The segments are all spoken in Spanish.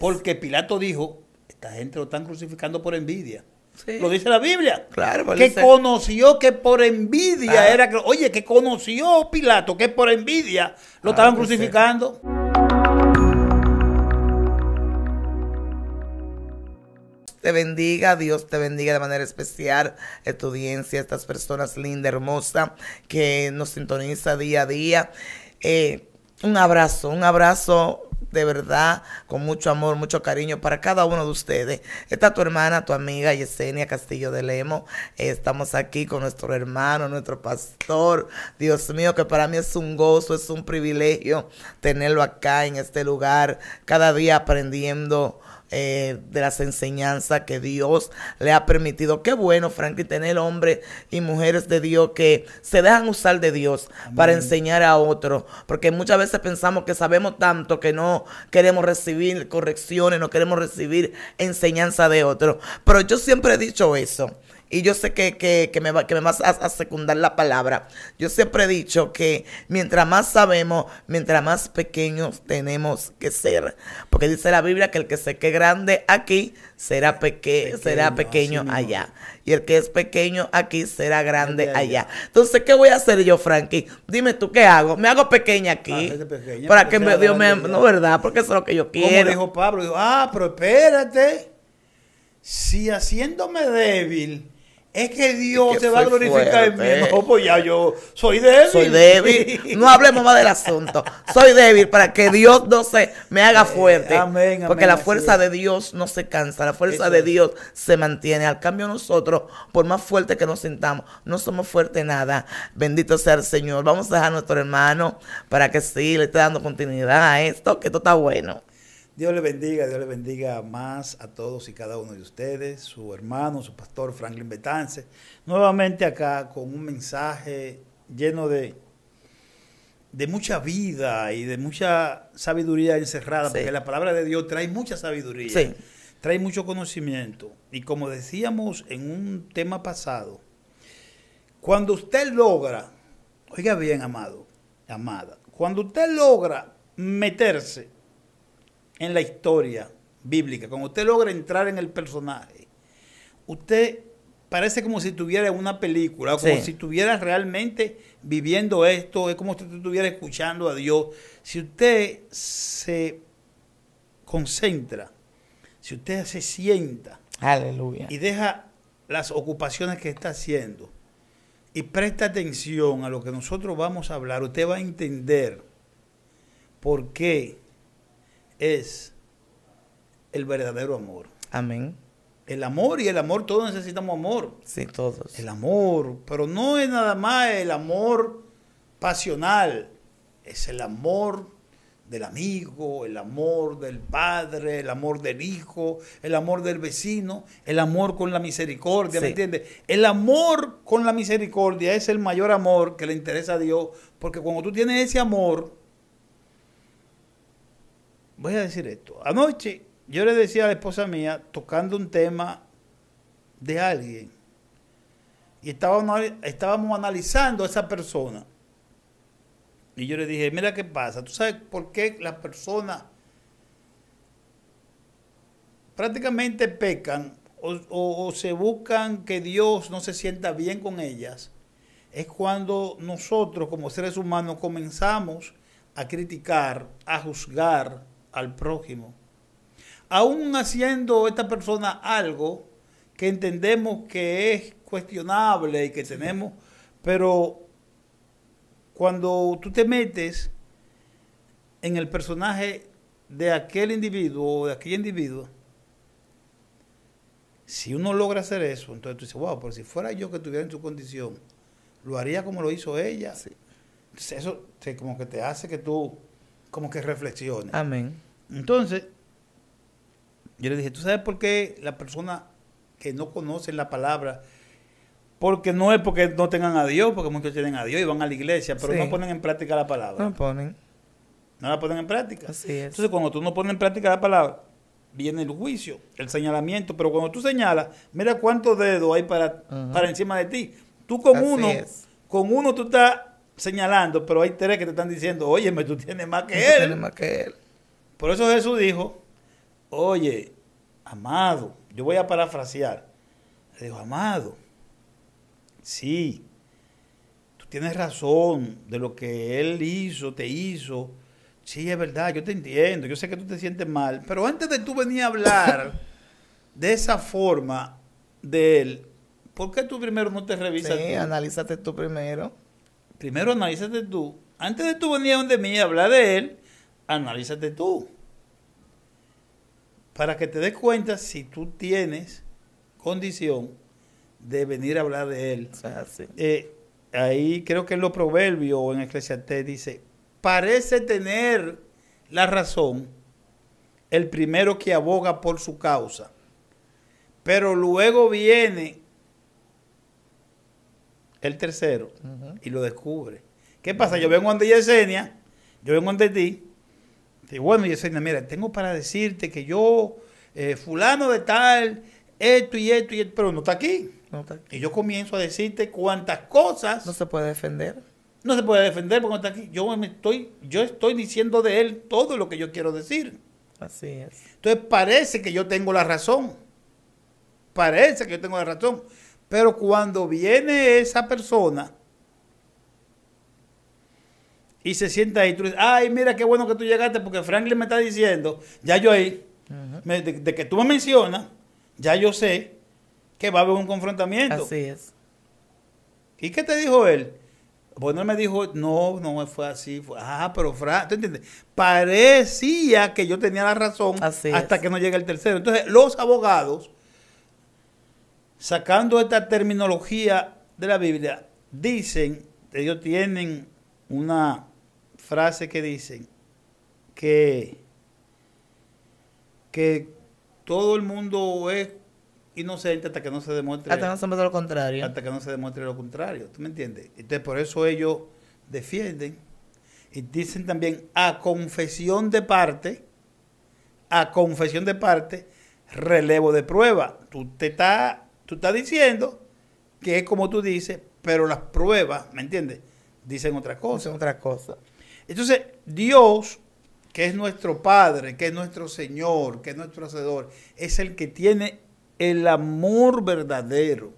Porque Pilato dijo, esta gente lo están crucificando por envidia. Lo dice la Biblia. Claro, pues que conoció que por envidia ah. era oye, que conoció Pilato que por envidia lo ah, estaban pues crucificando. Te bendiga, Dios te bendiga de manera especial eh, tu audiencia, estas personas lindas, hermosas, que nos sintoniza día a día. Eh, un abrazo, un abrazo de verdad, con mucho amor, mucho cariño para cada uno de ustedes. Está tu hermana, tu amiga Yesenia Castillo de Lemo. Estamos aquí con nuestro hermano, nuestro pastor. Dios mío, que para mí es un gozo, es un privilegio tenerlo acá en este lugar, cada día aprendiendo eh, de las enseñanzas que Dios le ha permitido. Qué bueno, y tener hombres y mujeres de Dios que se dejan usar de Dios para enseñar a otros, porque muchas veces pensamos que sabemos tanto que no queremos recibir correcciones, no queremos recibir enseñanza de otros. Pero yo siempre he dicho eso y yo sé que, me, que vas a, secundar la palabra. Yo siempre he dicho que mientras más sabemos, mientras más pequeños tenemos que ser. Porque dice la Biblia que el que se que grande aquí será, pequeño, será pequeño allá. Y el que es pequeño aquí será grande allá. Entonces, ¿qué voy a hacer yo, Frankie? Dime tú, ¿qué hago? Me hago pequeña aquí. Ah, para que me, Dios me... No, ¿verdad? Porque eso es lo que yo quiero. Como dijo Pablo, dijo, ah, pero espérate. Si haciéndome débil es que Dios se va a glorificar en mí. No, pues ya yo soy débil. Soy débil. No hablemos más del asunto. Soy débil para que Dios no se me haga eh, fuerte. amén, porque la fuerza de Dios no se cansa, la fuerza de Dios se mantiene. Al cambio nosotros, por más fuerte que nos sintamos, no somos fuertes nada. Bendito sea el Señor. Vamos a dejar a nuestro hermano para que sí le esté dando continuidad a esto, que esto está bueno. Dios le bendiga, Dios le bendiga más a todos y cada uno de ustedes, su hermano, su pastor Franklin Betance, nuevamente acá con un mensaje lleno de, de mucha vida y de mucha sabiduría encerrada, porque la palabra de Dios trae mucha sabiduría, trae mucho conocimiento. Y como decíamos en un tema pasado, cuando usted logra, oiga bien, amado, amada, cuando usted logra meterse, en la historia bíblica, cuando usted logra entrar en el personaje, usted parece como si estuviera en una película, como si estuviera realmente viviendo esto, es como si usted estuviera escuchando a Dios. Si usted se concentra, si usted se sienta y deja las ocupaciones que está haciendo y presta atención a lo que nosotros vamos a hablar, usted va a entender por qué es el verdadero amor. Amén. El amor y el amor, todos necesitamos amor. Sí, todos. El amor, pero no es nada más el amor pasional, es el amor del amigo, el amor del padre, el amor del hijo, el amor del vecino, el amor con la misericordia, ¿me entiendes? El amor con la misericordia es el mayor amor que le interesa a Dios, porque cuando tú tienes ese amor, voy a decir esto. Anoche yo le decía a la esposa mía, tocando un tema de alguien, y estábamos, estábamos analizando a esa persona. Y yo le dije, mira qué pasa, ¿tú sabes por qué las personas prácticamente pecan o se buscan que Dios no se sienta bien con ellas? Es cuando nosotros como seres humanos comenzamos a criticar, a juzgar, al prójimo. Aún haciendo esta persona algo que entendemos que es cuestionable y que tenemos, pero cuando tú te metes en el personaje de aquel individuo o de aquel individuo, si uno logra hacer eso, entonces tú dices, wow, pero si fuera yo que estuviera en su condición, lo haría como lo hizo ella. eso te, como que te hace que tú como que reflexiones. Amén. Entonces, yo le dije, ¿tú sabes por qué la persona que no conoce la palabra? Porque no es porque no tengan a Dios, porque muchos tienen a Dios y van a la iglesia, pero no ponen en práctica la palabra. No la ponen. No la ponen en práctica. Así es. Entonces, cuando tú no pones en práctica la palabra, viene el juicio, el señalamiento. Pero cuando tú señalas, mira cuántos dedos hay para, para encima de ti. Tú con uno, con uno tú estás señalando, pero hay tres que te están diciendo, óyeme, tú tienes más que tú él. Tienes más que él. Por eso Jesús dijo, oye, amado, yo voy a parafrasear. Le dijo, amado, sí, tú tienes razón de lo que él hizo, te hizo. Sí, es verdad, yo te entiendo, yo sé que tú te sientes mal, pero antes de tú venir a hablar de esa forma de él, ¿por qué tú primero no te revisas? Sí, analízate tú primero. Primero analízate tú. Antes de tú venir a donde mí a hablar de él, analízate tú. Para que te des cuenta si tú tienes condición de venir a hablar de él. Eh, ahí creo que en los proverbios o en te dice, parece tener la razón el primero que aboga por su causa, pero luego viene el tercero y lo descubre. ¿Qué pasa? Yo vengo ante Yesenia, yo vengo ante ti, y bueno, Yesenia, mira, tengo para decirte que yo, eh, fulano de tal, esto y esto y esto, pero no está aquí. Y yo comienzo a decirte cuántas cosas. No se puede defender. No se puede defender porque no está aquí. Yo, estoy, yo estoy diciendo de él todo lo que yo quiero decir. Así es. Entonces parece que yo tengo la razón. Parece que yo tengo la razón. Pero cuando viene esa persona y se sienta ahí. Tú dices, ay, mira qué bueno que tú llegaste porque Franklin me está diciendo, ya yo ahí, de, que tú me mencionas, ya yo sé que va a haber un confrontamiento. Así es. ¿Y qué te dijo él? Bueno, él me dijo, no, no fue así. ah, pero Frank. ¿tú entiendes? Parecía que yo tenía la razón hasta que no llega el tercero. Entonces, los abogados, sacando esta terminología de la Biblia, dicen, ellos tienen una frase que dicen que, que todo el mundo es inocente hasta que no se demuestre hasta que no lo contrario hasta que no se demuestre lo contrario tú me entiendes entonces por eso ellos defienden y dicen también a confesión de parte a confesión de parte relevo de prueba tú te estás tú estás diciendo que es como tú dices pero las pruebas me entiendes dicen otra cosa dicen otra cosa entonces, Dios, que es nuestro Padre, que es nuestro Señor, que es nuestro Hacedor, es el que tiene el amor verdadero.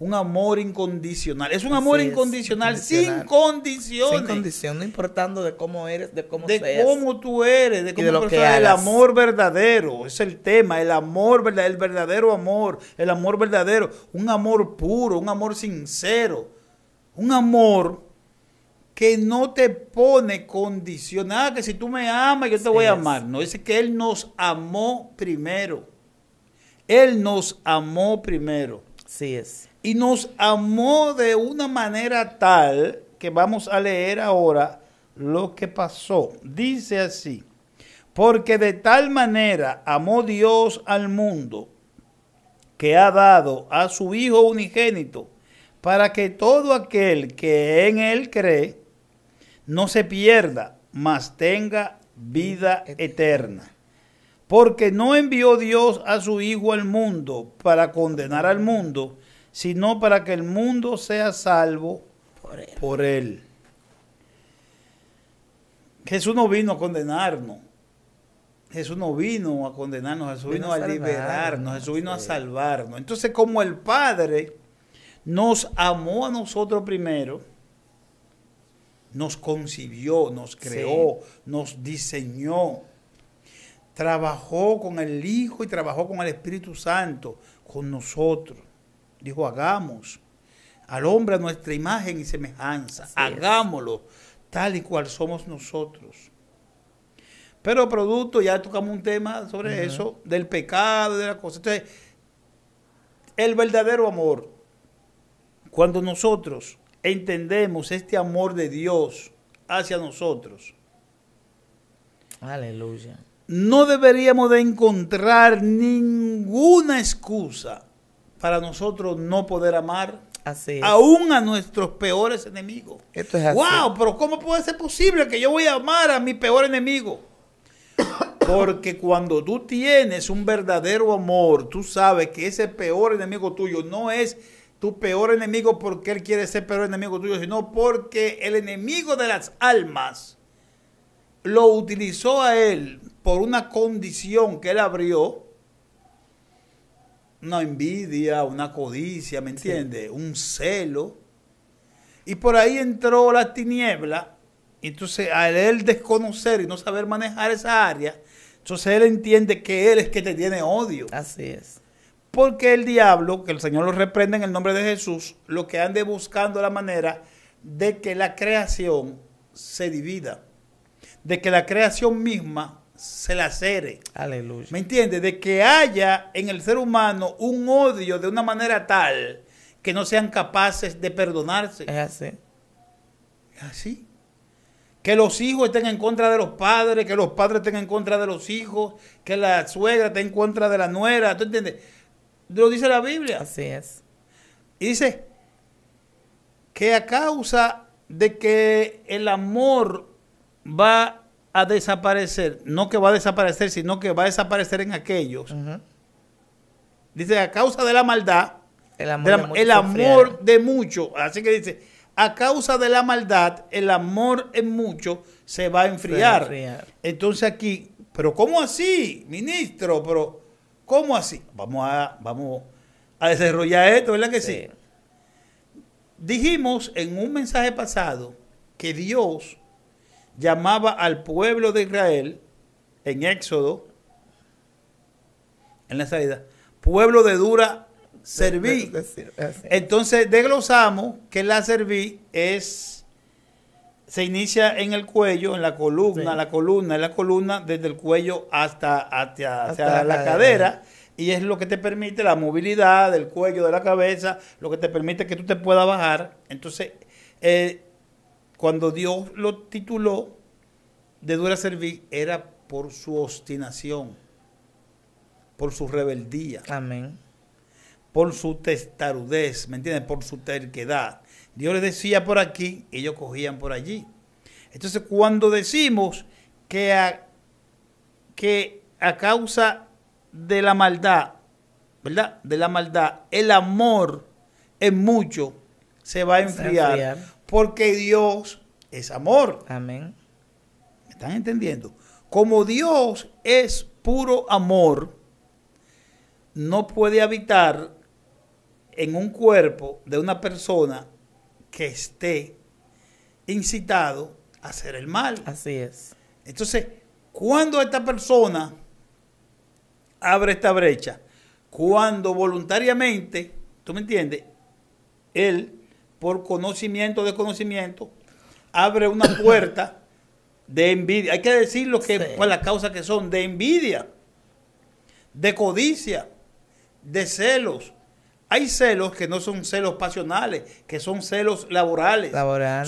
Un amor incondicional. Es un amor incondicional, sin condiciones. Sin condiciones, no importando de cómo eres, de cómo seas. De cómo tú eres, de cómo de El amor verdadero es el tema. El amor, verdadero, el verdadero amor. El amor verdadero. Un amor puro, un amor sincero. Un amor que no te pone condicionada, ah, que si tú me amas, yo te voy a amar. No, dice que Él nos amó primero. Él nos amó primero. Sí es. Y nos amó de una manera tal que vamos a leer ahora lo que pasó. Dice así, porque de tal manera amó Dios al mundo que ha dado a su Hijo unigénito para que todo aquel que en Él cree, no se pierda, mas tenga vida eterna. Porque no envió Dios a su Hijo al mundo para condenar al mundo, sino para que el mundo sea salvo por él. Jesús no vino a condenarnos. Jesús no vino a condenarnos, Jesús vino, a, liberarnos, Jesús vino a salvarnos. Entonces, como el Padre nos amó a nosotros primero, nos concibió, nos creó, nos diseñó. Trabajó con el Hijo y trabajó con el Espíritu Santo, con nosotros. Dijo, hagamos al hombre nuestra imagen y semejanza. Hagámoslo tal y cual somos nosotros. Pero producto, ya tocamos un tema sobre eso, del pecado, de la cosa. Entonces, el verdadero amor, cuando nosotros entendemos este amor de Dios hacia nosotros, aleluya, no deberíamos de encontrar ninguna excusa para nosotros no poder amar aún a nuestros peores enemigos. Wow, pero ¿cómo puede ser posible que yo voy a amar a mi peor enemigo? Porque cuando tú tienes un verdadero amor, tú sabes que ese peor enemigo tuyo no es tu peor enemigo porque Él quiere ser peor enemigo tuyo, sino porque el enemigo de las almas lo utilizó a Él por una condición que Él abrió, una envidia, una codicia, ¿me entiendes? Un celo. Y por ahí entró la tiniebla. Entonces, al él desconocer y no saber manejar esa área, entonces él entiende que él es que te tiene odio. Así es. Porque el diablo, que el Señor lo reprende en el nombre de Jesús, lo que ande buscando la manera de que la creación se divida, de que la creación misma se lacere. Aleluya. ¿Me entiendes? De que haya en el ser humano un odio de una manera tal que no sean capaces de perdonarse. Es así. Es así. Que los hijos estén en contra de los padres, que los padres estén en contra de los hijos, que la suegra esté en contra de la nuera. ¿Tú entiendes? Lo dice la Biblia. Así es. Y dice que a causa de que el amor va a desaparecer, no que va a desaparecer, sino que va a desaparecer en aquellos. Dice, a causa de la maldad, el amor, de, mucho, así que dice, a causa de la maldad, el amor en mucho se va a enfriar. Va a enfriar. Entonces aquí, pero ¿cómo así, ministro? Pero ¿Cómo así? Vamos a, vamos a desarrollar esto, ¿verdad que sí. Dijimos en un mensaje pasado que Dios llamaba al pueblo de Israel en Éxodo, en la salida, pueblo de dura serví. Entonces desglosamos que la serví es se inicia en el cuello, en la columna, la columna, en la columna, desde el cuello hasta, la, cadera. y es lo que te permite la movilidad del cuello, de la cabeza, lo que te permite que tú te puedas bajar. Entonces, eh, cuando Dios lo tituló de dura servir, era por su obstinación, por su rebeldía. Amén. Por su testarudez, ¿me entiendes? Por su terquedad. Dios les decía por aquí, ellos cogían por allí. Entonces, cuando decimos que a, que a causa de la maldad, ¿verdad? De la maldad, el amor en mucho se va a enfriar, enfriar. porque Dios es amor. Amén. ¿Me están entendiendo? Como Dios es puro amor, no puede habitar en un cuerpo de una persona que esté incitado a hacer el mal. Así es. Entonces, cuando esta persona abre esta brecha, cuando voluntariamente, ¿tú me entiendes? Él, por conocimiento de conocimiento, abre una puerta de envidia. Hay que decir lo que, las causas que son, de envidia, de codicia, de celos, hay celos que no son celos pasionales, que son celos laborales,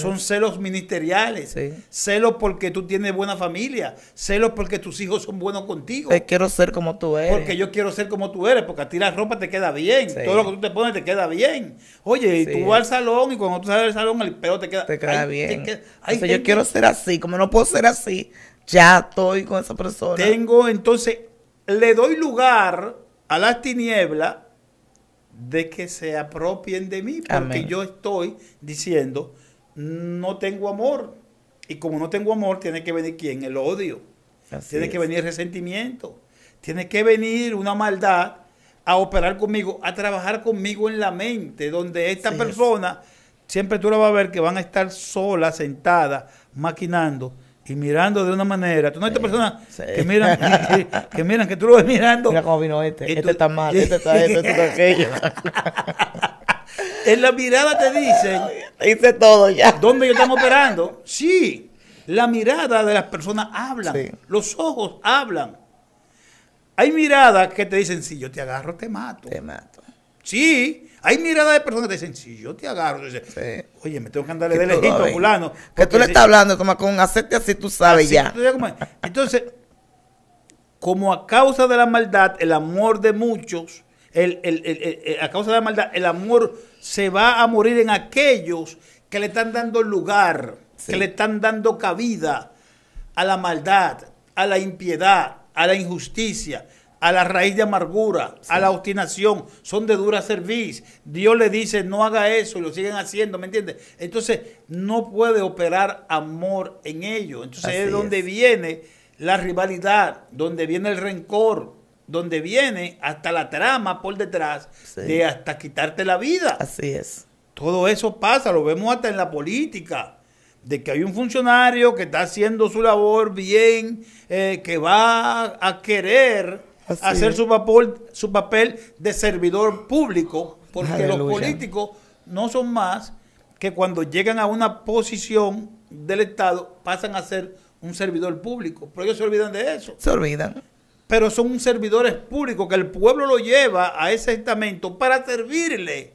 son celos ministeriales, celos porque tú tienes buena familia, celos porque tus hijos son buenos contigo. quiero ser como tú eres. Porque yo quiero ser como tú eres, porque a ti la ropa te queda bien, todo lo que tú te pones te queda bien. Oye, y tú vas al salón y cuando tú sales del salón el pelo te queda, te queda bien. yo quiero ser así, como no puedo ser así, ya estoy con esa persona. Tengo entonces, le doy lugar a las tinieblas de que se apropien de mí, porque yo estoy diciendo, no tengo amor. Y como no tengo amor, tiene que venir quién? El odio. tiene que venir resentimiento. Tiene que venir una maldad a operar conmigo, a trabajar conmigo en la mente, donde esta persona, siempre tú la vas a ver que van a estar sola, sentada, maquinando y mirando de una manera. Tú no sí, hay personas que miran que, miran que tú lo ves mirando. Mira cómo vino este. Este está mal, este está esto, este está aquello. en la mirada te dicen. Dice todo ya. ¿Dónde yo estoy operando? Sí. La mirada de las personas habla. Los ojos hablan. Hay miradas que te dicen, si yo te agarro, te mato. Te mato. Sí, hay miradas de personas que dicen, si yo te agarro, oye, me tengo que andarle de lejito a fulano. Que tú le estás hablando como con hacerte así, tú sabes ya. Entonces, como a causa de la maldad, el amor de muchos, el, a causa de la maldad, el amor se va a morir en aquellos que le están dando lugar, que le están dando cabida a la maldad, a la impiedad, a la injusticia a la raíz de amargura, a la obstinación, son de dura cerviz. Dios le dice, no haga eso y lo siguen haciendo, ¿me entiendes? Entonces, no puede operar amor en ellos. Entonces es donde viene la rivalidad, donde viene el rencor, donde viene hasta la trama por detrás de hasta quitarte la vida. Así es. Todo eso pasa, lo vemos hasta en la política de que hay un funcionario que está haciendo su labor bien, eh, que va a querer hacer su papel, su papel de servidor público, porque los políticos no son más que cuando llegan a una posición del Estado pasan a ser un servidor público, pero ellos se olvidan de eso. Se olvidan. Pero son servidores públicos que el pueblo lo lleva a ese estamento para servirle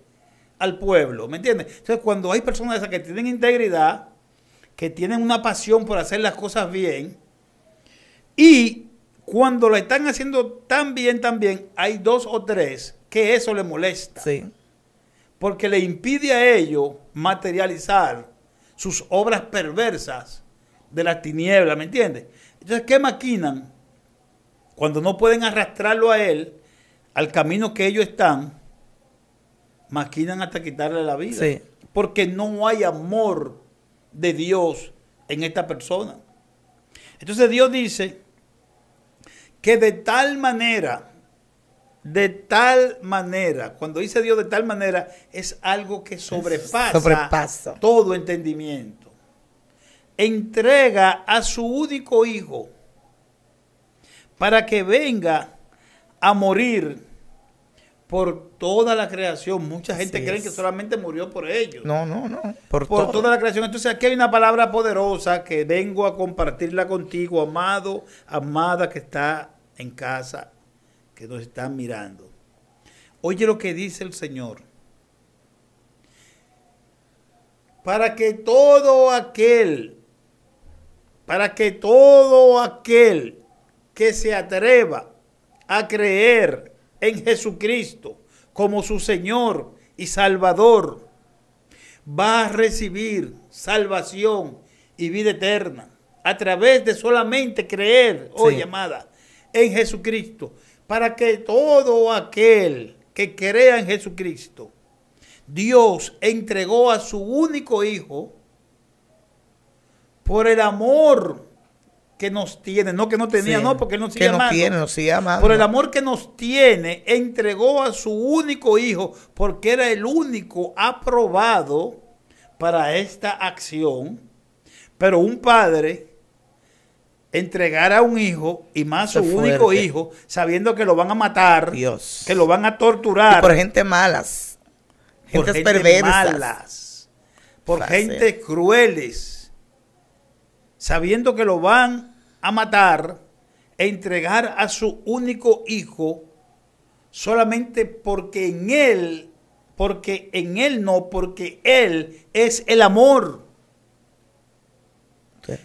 al pueblo, ¿me entiendes? Entonces, cuando hay personas esas que tienen integridad, que tienen una pasión por hacer las cosas bien y cuando lo están haciendo tan bien, tan bien, hay dos o tres que eso le molesta. Porque le impide a ellos materializar sus obras perversas de las tinieblas, ¿me entiendes? Entonces, ¿qué maquinan cuando no pueden arrastrarlo a él al camino que ellos están? Maquinan hasta quitarle la vida. Porque no hay amor de Dios en esta persona. Entonces Dios dice, que de tal manera, de tal manera, cuando dice Dios de tal manera, es algo que sobrepasa, todo entendimiento. Entrega a su único hijo para que venga a morir por toda la creación. Mucha gente cree que solamente murió por ellos. No, no, no. Por, toda la creación. Entonces aquí hay una palabra poderosa que vengo a compartirla contigo, amado, amada que está en casa, que nos está mirando. Oye lo que dice el Señor. Para que todo aquel, para que todo aquel que se atreva a creer en Jesucristo como su Señor y Salvador, va a recibir salvación y vida eterna a través de solamente creer, o oh llamada, en Jesucristo, para que todo aquel que crea en Jesucristo, Dios entregó a su único Hijo por el amor que nos tiene, no que no tenía, no, porque él se llamaba. que tiene, nos sigue Por el amor que nos tiene, entregó a su único hijo, porque era el único aprobado para esta acción. Pero un padre entregar a un hijo y más su único hijo, sabiendo que lo van a matar, que lo van a torturar. por gente malas, por gente perversas. Malas, por gente crueles, sabiendo que lo van a matar e entregar a su único hijo solamente porque en él, porque en él no, porque él es el amor.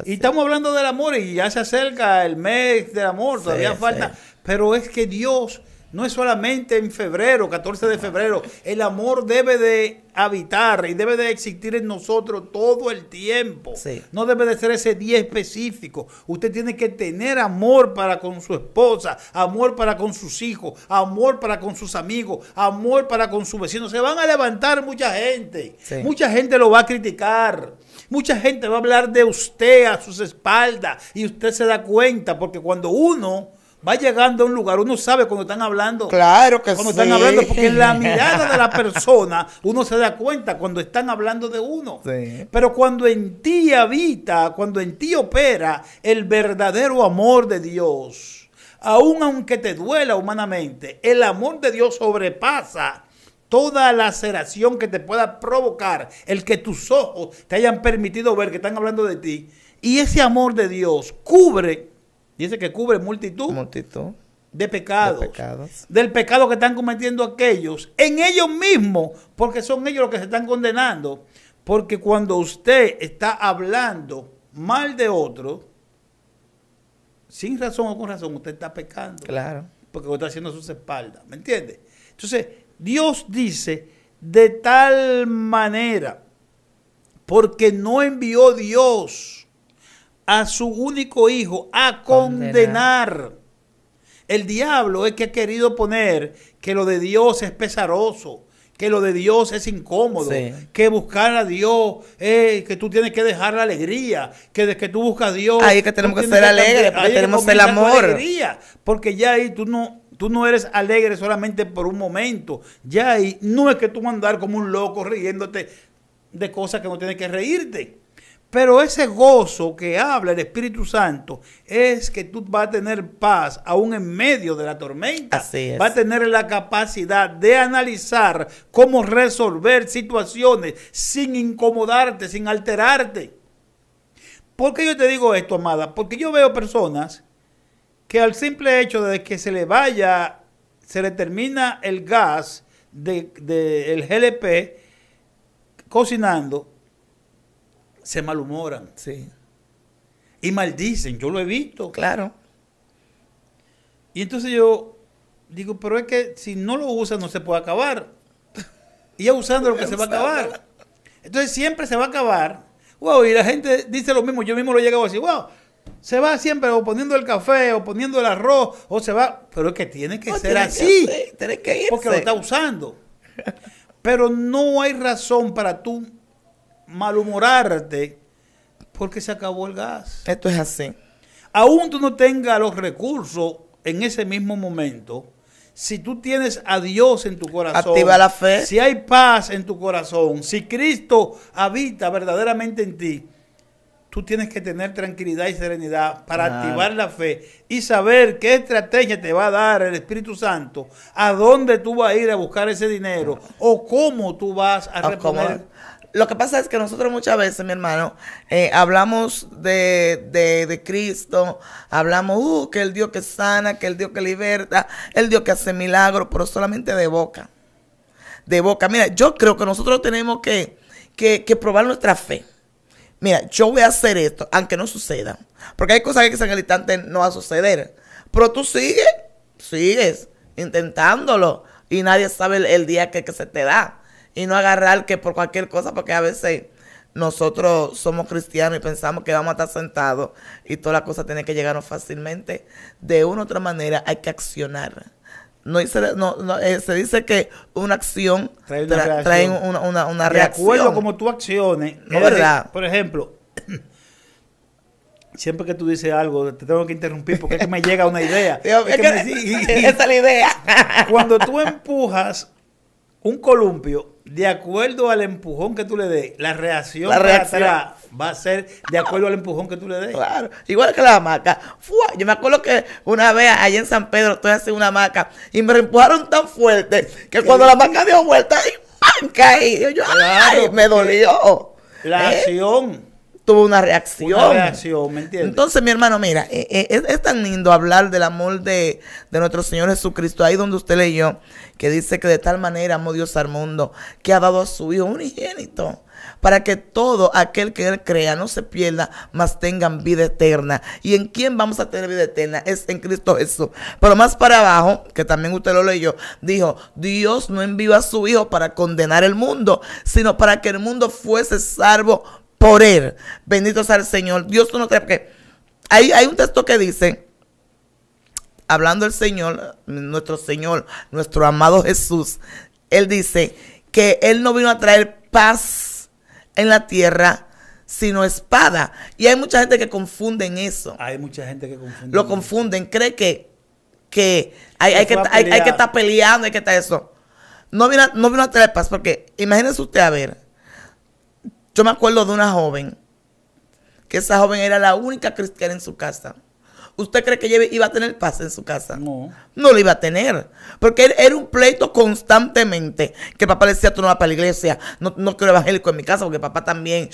Y estamos hablando del amor y ya se acerca el mes del amor, todavía falta, pero es que Dios no es solamente en febrero, 14 de febrero. El amor debe de habitar y debe de existir en nosotros todo el tiempo. No debe de ser ese día específico. Usted tiene que tener amor para con su esposa, amor para con sus hijos, amor para con sus amigos, amor para con su vecino. Se van a levantar mucha gente. Mucha gente lo va a criticar. Mucha gente va a hablar de usted a sus espaldas y usted se da cuenta porque cuando uno va llegando a un lugar, uno sabe cuando están hablando. Claro que cuando están hablando, porque en la mirada de la persona uno se da cuenta cuando están hablando de uno. Sí. Pero cuando en ti habita, cuando en ti opera el verdadero amor de Dios, aun aunque te duela humanamente, el amor de Dios sobrepasa toda laceración que te pueda provocar el que tus ojos te hayan permitido ver que están hablando de ti. Y ese amor de Dios cubre Dice que cubre multitud, de, pecados, Del pecado que están cometiendo aquellos en ellos mismos, porque son ellos los que se están condenando. Porque cuando usted está hablando mal de otro, sin razón o con razón, usted está pecando. Claro. Porque usted está haciendo sus espaldas. ¿Me entiende? Entonces, Dios dice de tal manera, porque no envió Dios a su único hijo a condenar. El diablo es que ha querido poner que lo de Dios es pesaroso, que lo de Dios es incómodo, que buscar a Dios, que tú tienes que dejar la alegría, que de que tú buscas a Dios. Ahí es que tenemos que ser alegres, tenemos el amor. porque ya ahí tú no. Tú no eres alegre solamente por un momento. Ya ahí no es que tú andar como un loco riéndote de cosas que no tienes que reírte. Pero ese gozo que habla el Espíritu Santo es que tú vas a tener paz aún en medio de la tormenta. Así Va a tener la capacidad de analizar cómo resolver situaciones sin incomodarte, sin alterarte. ¿Por qué yo te digo esto, amada? Porque yo veo personas que al simple hecho de que se le vaya, se le termina el gas del GLP cocinando, se malhumoran. Sí. Y maldicen, yo lo he visto. Claro. Y entonces yo digo, pero es que si no lo usan no se puede acabar. Y usando lo que se va a acabar. Entonces siempre se va a acabar. Wow, y la gente dice lo mismo, yo mismo lo he llegado a decir, wow, se va siempre o poniendo el café o poniendo el arroz o se va, pero es que tiene que ser así. tiene que irse. Porque lo está usando. Pero no hay razón para tú malhumorarte porque se acabó el gas. Esto es así. Aún tú no tengas los recursos en ese mismo momento, si tú tienes a Dios en tu corazón, activa la fe. Si hay paz en tu corazón, si Cristo habita verdaderamente en ti, tú tienes que tener tranquilidad y serenidad para activar la fe y saber qué estrategia te va a dar el Espíritu Santo, a dónde tú vas a ir a buscar ese dinero o cómo tú vas a recuperar. Lo que pasa es que nosotros muchas veces, mi hermano, eh, hablamos de, Cristo, hablamos uh, que el Dios que sana, que el Dios que liberta, el Dios que hace milagros, pero solamente de boca. De boca. Mira, yo creo que nosotros tenemos que, probar nuestra fe mira, yo voy a hacer esto, aunque no suceda. Porque hay cosas que en el instante no va a suceder. Pero tú sigues, sigues intentándolo. Y nadie sabe el, día que, se te da y no agarrar que por cualquier cosa, porque a veces nosotros somos cristianos y pensamos que vamos a estar sentados y todas las cosas tienen que llegarnos fácilmente. De una u otra manera hay que accionar. No, eh, se, dice que una acción trae una, reacción. de acuerdo como tú acciones. No, verdad. Por ejemplo, siempre que tú dices algo, te tengo que interrumpir porque es que me llega una idea. que esa es la idea. Cuando tú empujas un columpio, de acuerdo al empujón que tú le des, la reacción, va a ser de acuerdo al empujón que tú le des. Claro, igual que la hamaca. Yo me acuerdo que una vez allá en San Pedro estoy haciendo una hamaca y me empujaron tan fuerte que cuando la hamaca dio vuelta, caí. Yo, me dolió. La ¿Eh? acción tuvo una reacción. reacción, ¿me Entonces, mi hermano, mira, eh, eh, es, tan lindo hablar del amor de, de, nuestro Señor Jesucristo, ahí donde usted leyó, que dice que de tal manera amó Dios al mundo, que ha dado a su Hijo unigénito, para que todo aquel que Él crea no se pierda, mas tengan vida eterna. ¿Y en quién vamos a tener vida eterna? Es en Cristo Jesús. Pero más para abajo, que también usted lo leyó, dijo, Dios no envió a su Hijo para condenar el mundo, sino para que el mundo fuese salvo por él. Bendito sea el Señor. Dios no te... que hay, hay un texto que dice, hablando el Señor, nuestro Señor, nuestro amado Jesús, Él dice que Él no vino a traer paz en la tierra, sino espada. Y hay mucha gente que confunden eso. Hay mucha gente que confunde. Lo confunden, cree que, que, hay, hay, que estar peleando, hay que estar eso. No vino, no vino a traer paz, porque imagínense usted a ver yo me acuerdo de una joven, que esa joven era la única cristiana en su casa. ¿Usted cree que ella iba a tener paz en su casa? No. No lo iba a tener. Porque era un pleito constantemente. Que papá le decía, tú no vas para la iglesia. No, no quiero evangélico en mi casa porque papá también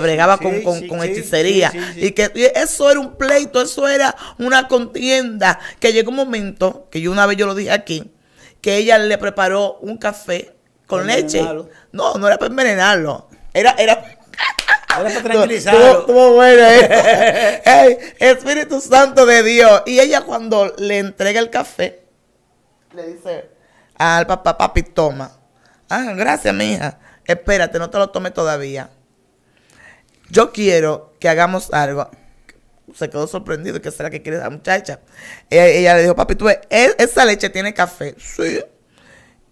bregaba con, hechicería. Y que eso era un pleito, eso era una contienda. Que llegó un momento, que yo una vez yo lo dije aquí, que ella le preparó un café con leche. No, no era para envenenarlo. Era, era. ahora para tranquilizarlo. Estuvo bueno ¿eh? ¡Ey! Espíritu Santo de Dios. Y ella cuando le entrega el café, le dice al papá, papi, toma. Ah, gracias, mija. Espérate, no te lo tome todavía. Yo quiero que hagamos algo. Se quedó sorprendido. ¿Qué será que quiere esa muchacha? Ella, le dijo, papi, tú, ves, e-, ¿esa leche tiene café? Sí.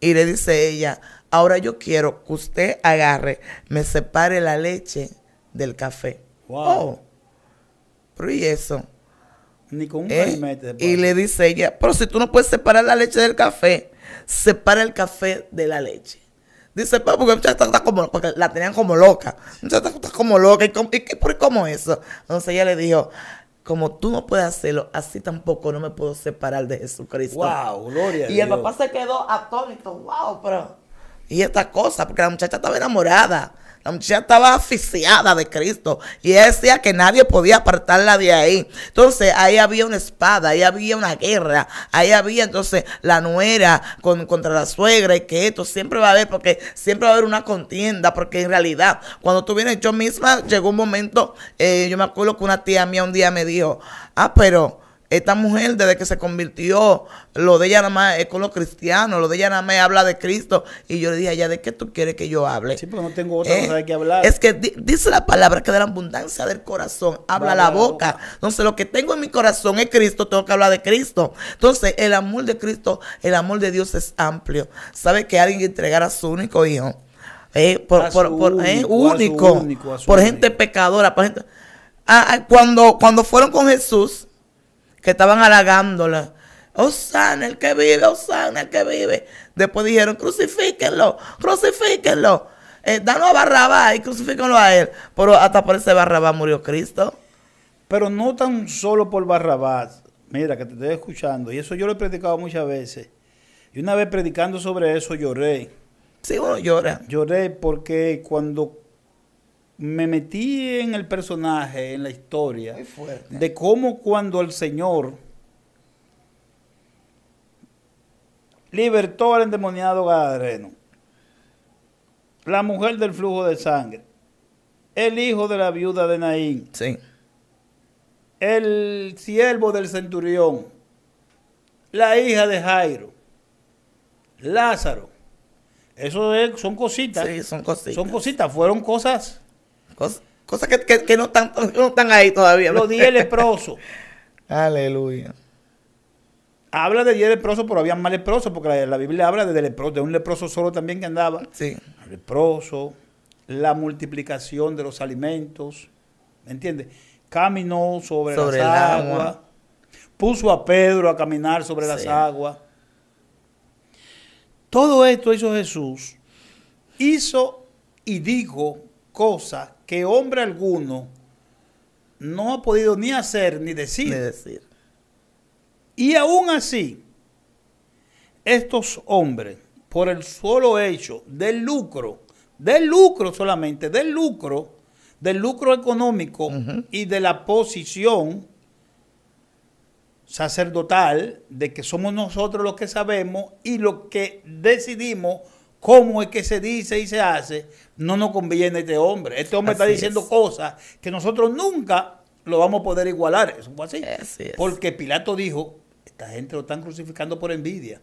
Y le dice ella, Ahora yo quiero que usted agarre, me separe la leche del café. Wow. Oh. pero y eso. Ni con un eh, Y le dice ella, pero si tú no puedes separar la leche del café, separa el café de la leche. Dice, papá, porque está como, porque la tenían como loca. está como loca. ¿Y, cómo, qué por eso? Entonces ella le dijo, como tú no puedes hacerlo, así tampoco no me puedo separar de Jesucristo. Wow, gloria. Y el papá se quedó atónito. Wow, pero y estas cosa, porque la muchacha estaba enamorada. La muchacha estaba aficiada de Cristo y decía que nadie podía apartarla de ahí. Entonces ahí había una espada, ahí había una guerra, ahí había entonces la nuera con, contra la suegra y que esto siempre va a haber, porque siempre va a haber una contienda, porque en realidad cuando tú vienes yo misma, llegó un momento, eh, yo me acuerdo que una tía mía un día me dijo, ah, pero esta mujer, desde que se convirtió, lo de ella nada más es con los cristianos, lo de ella nada más habla de Cristo. Y yo le dije, ya, ¿de qué tú quieres que yo hable? Sí, porque no tengo otra eh, cosa de hablar. Es que dice la palabra que de la abundancia del corazón habla la, boca. Entonces, lo que tengo en mi corazón es Cristo, tengo que hablar de Cristo. Entonces, el amor de Cristo, el amor de Dios es amplio. ¿Sabe que alguien entregara a su único hijo? Eh, por, único, por gente pecadora, por gente. Ah, ah, cuando, cuando fueron con Jesús que estaban halagándola. Osana, el que vive, Osana, el que vive. Después dijeron, crucifíquenlo, crucifíquenlo. Eh, danos a Barrabás y crucifíquenlo a él. Pero hasta por ese Barrabás murió Cristo. Pero no tan solo por Barrabás. Mira, que te estoy escuchando. Y eso yo lo he predicado muchas veces. Y una vez predicando sobre eso lloré. Sí, uno llora. Lloré porque cuando me metí en el personaje, en la historia, de cómo cuando el Señor libertó al endemoniado Gadareno, la mujer del flujo de sangre, el hijo de la viuda de Naín, el siervo del centurión, la hija de Jairo, Lázaro. Eso son cositas. Son cositas, fueron cosas cosas que, no están, ahí todavía. Los 10 leprosos. Aleluya. Habla de 10 leprosos, pero había más leprosos, porque la, Biblia habla de, de un leproso solo también que andaba. Sí. Leproso, la multiplicación de los alimentos, ¿me entiendes? Caminó sobre, las aguas, agua. puso a Pedro a caminar sobre las aguas. Todo esto hizo Jesús, hizo y dijo cosas que hombre alguno no ha podido ni hacer ni decir. Y aún así, estos hombres, por el solo hecho del lucro, del lucro solamente, del lucro, del lucro económico y de la posición sacerdotal, de que somos nosotros los que sabemos y los que decidimos cómo es que se dice y se hace, no nos conviene este hombre. Este hombre está diciendo cosas que nosotros nunca lo vamos a poder igualar. Eso fue así. Porque Pilato dijo, esta gente lo están crucificando por envidia.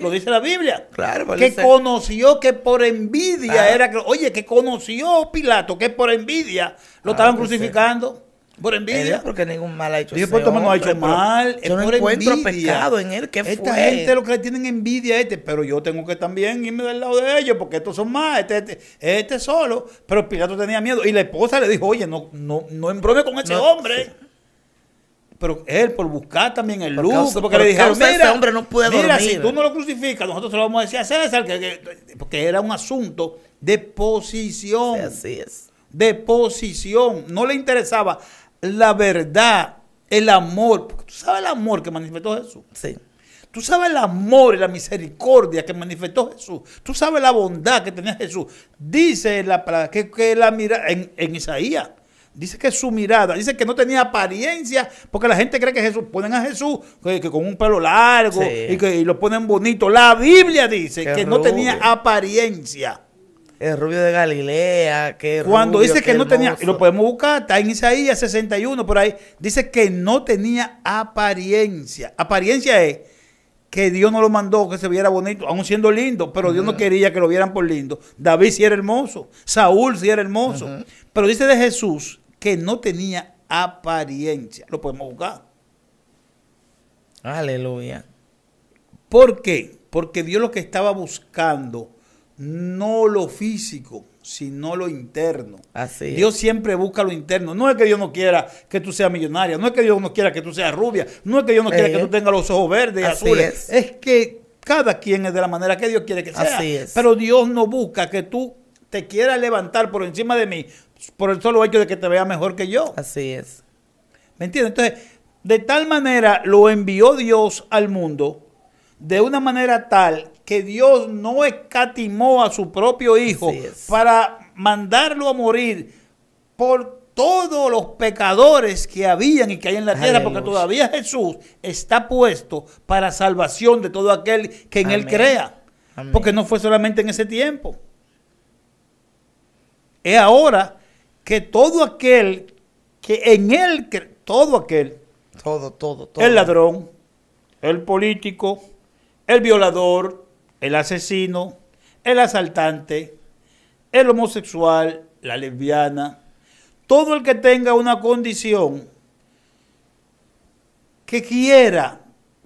Lo dice la Biblia. Claro, pues que conoció que por envidia ah. era oye, que conoció Pilato que por envidia lo ah, estaban pues crucificando. Por eh, envidia. porque ningún mal ha hecho Dios por no ha hecho mal. Yo no encuentro pecado en él. ¿Qué Esta gente lo que le tienen envidia a este, pero yo tengo que también irme del lado de ellos porque estos son más. Este, este, este solo. Pero Pilato tenía miedo. Y la esposa le dijo, oye, no, no, no embrome con ese hombre. Pero él, por buscar también el lujo. porque le dijeron, este hombre no puede mira, si tú no lo crucificas, nosotros te lo vamos a decir a César, que, porque era un asunto de posición. así es de posición. No le interesaba la verdad, el amor. tú sabes el amor que manifestó Jesús. Sí. Tú sabes el amor y la misericordia que manifestó Jesús. Tú sabes la bondad que tenía Jesús. Dice la que, la mira en, Isaías. Dice que su mirada, dice que no tenía apariencia, porque la gente cree que Jesús, ponen a Jesús que, con un pelo largo y que lo ponen bonito. La Biblia dice que no tenía apariencia. El rubio de Galilea, que Cuando dice que no tenía, lo podemos buscar, está en Isaías 61, por ahí, dice que no tenía apariencia. Apariencia es que Dios no lo mandó, que se viera bonito, aún siendo lindo, pero Dios no quería que lo vieran por lindo. David sí era hermoso, Saúl sí era hermoso, pero dice de Jesús que no tenía apariencia. Lo podemos buscar. Aleluya. ¿Por qué? Porque Dios lo que estaba buscando no lo físico, sino lo interno. Así Dios siempre busca lo interno. No es que Dios no quiera que tú seas millonaria, no es que Dios no quiera que tú seas rubia, no es que Dios no quiera que tú eh. tengas los ojos verdes y azules. Es. que cada quien es de la manera que Dios quiere que sea. Así es. Pero Dios no busca que tú te quieras levantar por encima de mí por el solo hecho de que te vea mejor que yo. Así es. ¿Me entiendes? Entonces, de tal manera lo envió Dios al mundo, de una manera tal que Dios no escatimó a su propio Hijo para mandarlo a morir por todos los pecadores que habían y que hay en la tierra, porque todavía Jesús está puesto para salvación de todo aquel que en Él crea. Porque no fue solamente en ese tiempo. Es ahora que todo aquel que en Él, cree, todo aquel, todo, todo, todo. El ladrón, el político, el violador, el asesino, el asaltante, el homosexual, la lesbiana, todo el que tenga una condición que quiera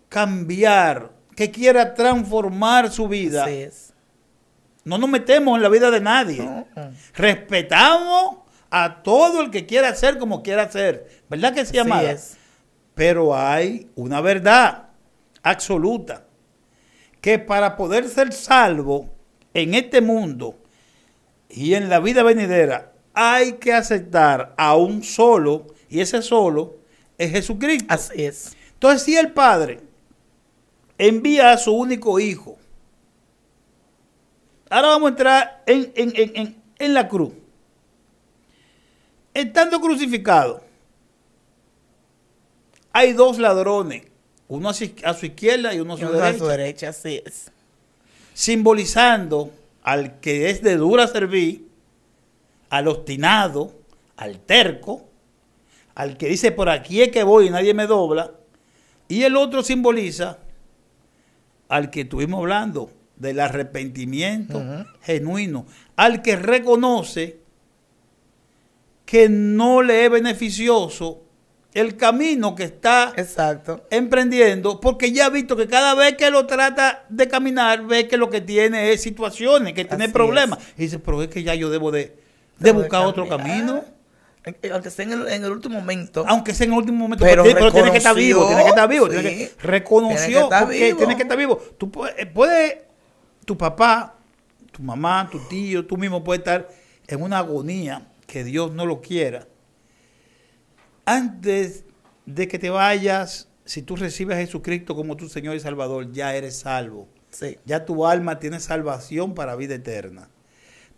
cambiar, que quiera transformar su vida. No nos metemos en la vida de nadie. Respetamos a todo el que quiera ser como quiera ser. ¿Verdad que sí, amado, Pero hay una verdad absoluta que para poder ser salvo en este mundo y en la vida venidera hay que aceptar a un solo, y ese solo es Jesucristo. Así es. Entonces, si el Padre envía a su único hijo, ahora vamos a entrar en, en la cruz. Estando crucificado, hay dos ladrones uno a su izquierda y uno a su, derecha. A su derecha. Así es. Simbolizando al que es de dura servir, al obstinado, al terco, al que dice por aquí es que voy y nadie me dobla, y el otro simboliza al que estuvimos hablando, del arrepentimiento genuino, al que reconoce que no le es beneficioso el camino que está Exacto. emprendiendo, porque ya ha visto que cada vez que lo trata de caminar, ve que lo que tiene es situaciones, que tiene problemas. Y dice, pero es que ya yo debo de, buscar otro camino. Aunque sea en el, último momento. Aunque sea en el último momento, pero, tiene que estar vivo, tiene que estar vivo. que, reconoció tiene que vivo. tiene que estar vivo. Tú puedes, eh, puede, tu papá, tu mamá, tu tío, tú mismo puede estar en una agonía que Dios no lo quiera antes de que te vayas, si tú recibes a Jesucristo como tu Señor y Salvador, ya eres salvo. Ya tu alma tiene salvación para vida eterna.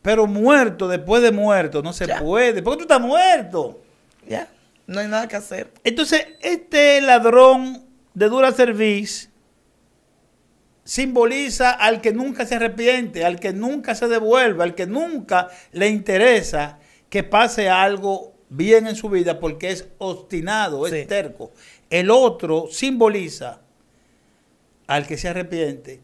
Pero muerto, después de muerto, no se puede. Porque tú estás muerto. Ya, no hay nada que hacer. Entonces, este ladrón de dura serviz simboliza al que nunca se arrepiente, al que nunca se devuelve, al que nunca le interesa que pase algo bien en su vida porque es obstinado, es terco. El otro simboliza al que se arrepiente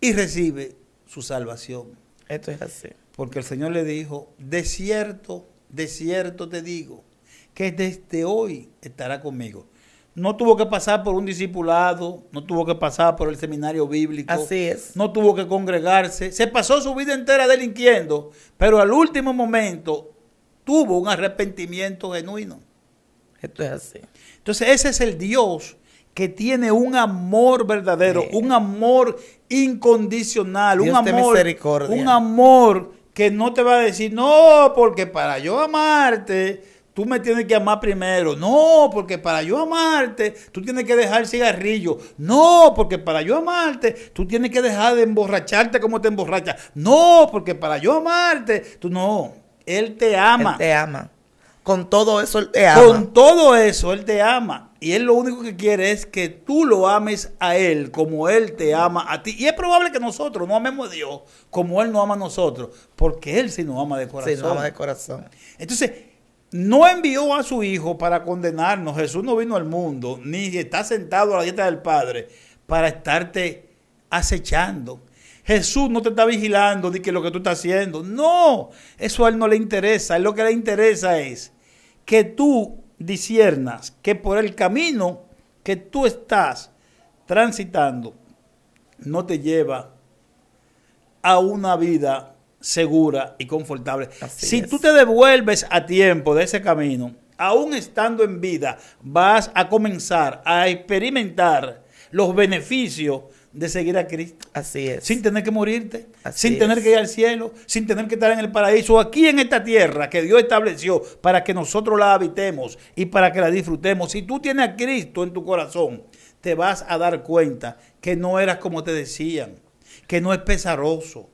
y recibe su salvación. Esto es así. Porque el Señor le dijo, de cierto, de cierto te digo, que desde hoy estará conmigo. No tuvo que pasar por un discipulado, no tuvo que pasar por el seminario bíblico. Así es. No tuvo que congregarse. Se pasó su vida entera delinquiendo, pero al último momento tuvo un arrepentimiento genuino. Esto es así. Entonces ese es el Dios que tiene un amor verdadero, un amor incondicional, un amor, un amor que no te va a decir, no, porque para yo amarte, tú me tienes que amar primero. No, porque para yo amarte, tú tienes que dejar el cigarrillo. No, porque para yo amarte, tú tienes que dejar de emborracharte como te emborrachas. No, porque para yo amarte, tú no. Él te ama. Él te ama. Con todo eso, Él te ama. Con todo eso, Él te ama. Y Él lo único que quiere es que tú lo ames a Él como Él te ama a ti. Y es probable que nosotros no amemos a Dios como Él nos ama a nosotros, porque Él sí nos ama de corazón. Sí, nos ama de corazón. Entonces, no envió a su Hijo para condenarnos. Jesús no vino al mundo, ni está sentado a la dieta del Padre para estarte acechando. Jesús no te está vigilando de que lo que tú estás haciendo. No, eso a él no le interesa. lo que le interesa es que tú disiernas que por el camino que tú estás transitando no te lleva a una vida segura y confortable. si tú te devuelves a tiempo de ese camino, aún estando en vida, vas a comenzar a experimentar los beneficios de seguir a Cristo. Sin tener que morirte, sin tener que ir al cielo, sin tener que estar en el paraíso, aquí en esta tierra que Dios estableció para que nosotros la habitemos y para que la disfrutemos. Si tú tienes a Cristo en tu corazón, te vas a dar cuenta que no eras como te decían, que no es pesaroso,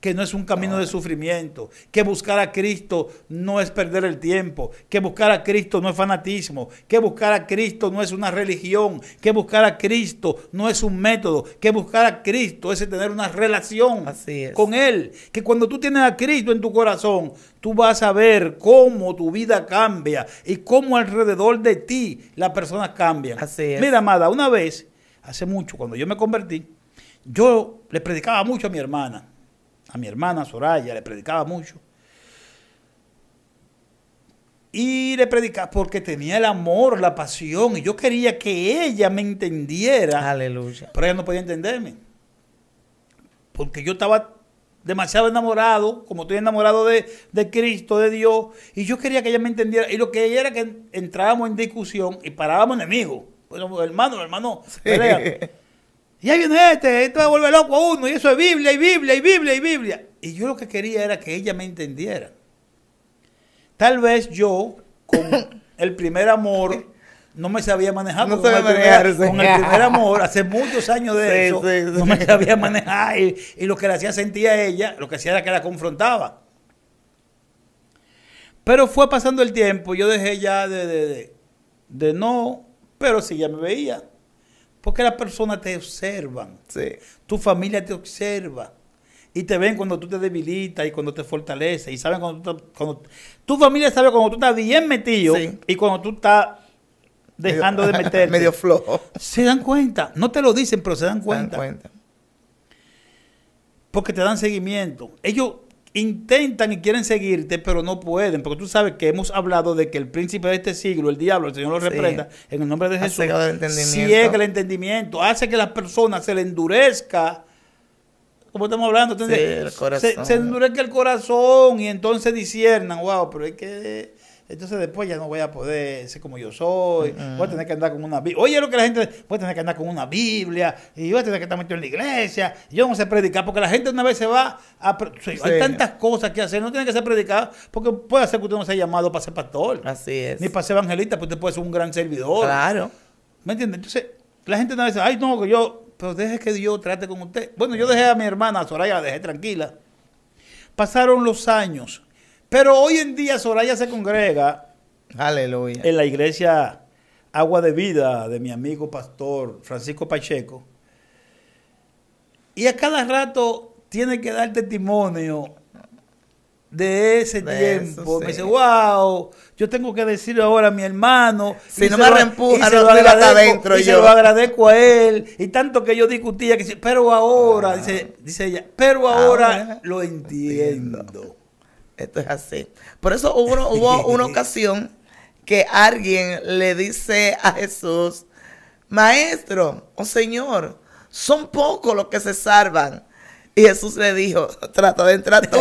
que no es un camino de sufrimiento, que buscar a Cristo no es perder el tiempo, que buscar a Cristo no es fanatismo, que buscar a Cristo no es una religión, que buscar a Cristo no es un método, que buscar a Cristo es tener una relación con Él, que cuando tú tienes a Cristo en tu corazón, tú vas a ver cómo tu vida cambia y cómo alrededor de ti las personas cambian. Mira, amada, una vez, hace mucho, cuando yo me convertí, yo le predicaba mucho a mi hermana a mi hermana Soraya, le predicaba mucho. Y le predicaba porque tenía el amor, la pasión, y yo quería que ella me entendiera. Aleluya. Pero ella no podía entenderme. Porque yo estaba demasiado enamorado, como estoy enamorado de, de, Cristo, de Dios, y yo quería que ella me entendiera. Y lo que era que entrábamos en discusión y parábamos enemigos. Bueno, hermano, hermano, Y ahí viene este, esto vuelve loco a uno, y eso es Biblia, y Biblia, y Biblia, y Biblia. Y yo lo que quería era que ella me entendiera. Tal vez yo, con el primer amor, no me sabía manejar. No con, el primer, amor, hace muchos años de eso, no me sabía manejar. Y, lo que la hacía sentir ella, lo que hacía era que la confrontaba. Pero fue pasando el tiempo, yo dejé ya de, de, de no, pero sí ya me veía porque las personas te observan. Sí. Tu familia te observa. Y te ven cuando tú te debilitas y cuando te fortaleces. Y saben cuando tú Tu familia sabe cuando tú estás bien metido y cuando tú estás dejando de meterte. medio flojo. Se dan cuenta. No te lo dicen, pero se dan cuenta. Se dan cuenta. Porque te dan seguimiento. Ellos intentan y quieren seguirte, pero no pueden, porque tú sabes que hemos hablado de que el príncipe de este siglo, el diablo, el Señor lo reprenda, en el nombre de Jesús, ciega el entendimiento. el entendimiento, hace que las personas se le endurezca, como estamos hablando, se, endurezca el corazón y entonces disiernan, wow, pero es que entonces después ya no voy a poder ser como yo soy, mm, voy a mm. tener que andar con una Biblia. Oye, lo que la gente, voy a tener que andar con una Biblia, y voy a tener que estar metido en la iglesia, yo no sé predicar, porque la gente una vez se va a... Hay tantas cosas que hacer, no tiene que ser predicado, porque puede ser que usted no sea llamado para ser pastor. Así es. Ni para ser evangelista, pues usted puede ser un gran servidor. Claro. ¿Me entiende? Entonces, la gente una vez ay, no, que yo, pero deje que Dios trate con usted. Bueno, yo dejé a mi hermana, Soraya, la dejé tranquila. Pasaron los años pero hoy en día Soraya se congrega. En la iglesia Agua de Vida de mi amigo pastor Francisco Pacheco. Y a cada rato tiene que dar testimonio de ese tiempo. Me dice, wow, yo tengo que decirle ahora a mi hermano. Si no me reempuja, no y yo. Se lo agradezco a él. Y tanto que yo discutía, que pero ahora, ah. dice, ella, pero ahora, lo entiendo. Esto es así. Por eso hubo, una ocasión que alguien le dice a Jesús, maestro o oh señor, son pocos los que se salvan. Y Jesús le dijo, trata de entrar tú,